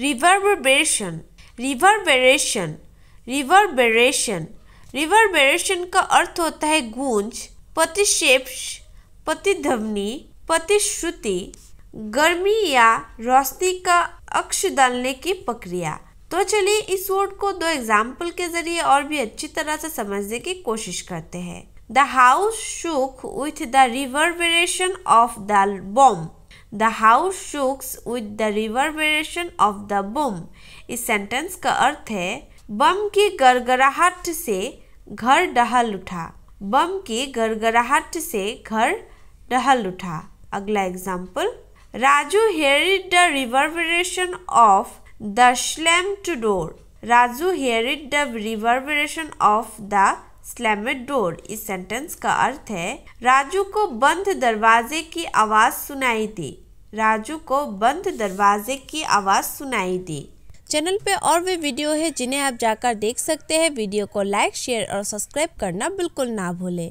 reverberation reverberation reverberation reverberation का अर्थ होता है गूंज प्रतिक्षेप्स प्रतिध्वनि प्रतिश्रुति गर्मी या रोशनी का अक्ष डालने की प्रक्रिया तो चलिए इस वर्ड को दो एग्जाम्पल के जरिए और भी अच्छी तरह से समझने की कोशिश करते हैं the house shook with the reverberation of the bomb the house shooks with the reverberation of the bomb इस सेंटेंस का अर्थ है बम की गड़गड़ाहट से घर डहल उठा बम की गड़गड़ाहट से घर डहल उठा अगला example Raju heard the reverberation of the slam to door Raju heard the reverberation of the slammed door इस सेंटेंस का अर्थ है राजू को बंद दरवाजे की आवाज़ सुनाई दी राजू को बंद दरवाजे की आवाज़ सुनाई दी चैनल पे और भी वीडियो है जिन्हें आप जाकर देख सकते हैं वीडियो को लाइक शेयर और सब्सक्राइब करना बिल्कुल ना भूलें